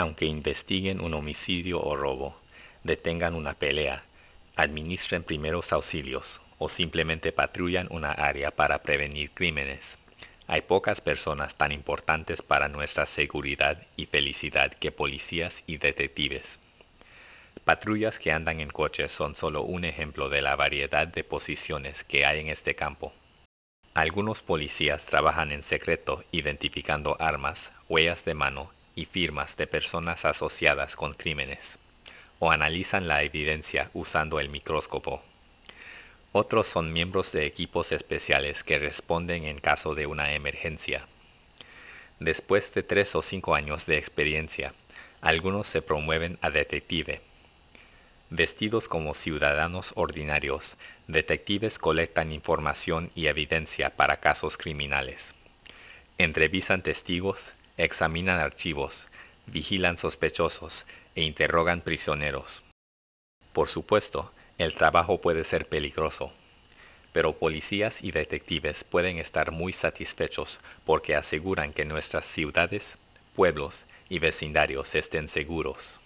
aunque investiguen un homicidio o robo, detengan una pelea, administren primeros auxilios o simplemente patrullan una área para prevenir crímenes. Hay pocas personas tan importantes para nuestra seguridad y felicidad que policías y detectives. Patrullas que andan en coches son solo un ejemplo de la variedad de posiciones que hay en este campo. Algunos policías trabajan en secreto identificando armas, huellas de mano y firmas de personas asociadas con crímenes, o analizan la evidencia usando el micróscopo. Otros son miembros de equipos especiales que responden en caso de una emergencia. Después de tres o cinco años de experiencia, algunos se promueven a detective. Vestidos como ciudadanos ordinarios, detectives colectan información y evidencia para casos criminales. Entrevisan testigos, examinan archivos, vigilan sospechosos e interrogan prisioneros. Por supuesto, el trabajo puede ser peligroso, pero policías y detectives pueden estar muy satisfechos porque aseguran que nuestras ciudades, pueblos y vecindarios estén seguros.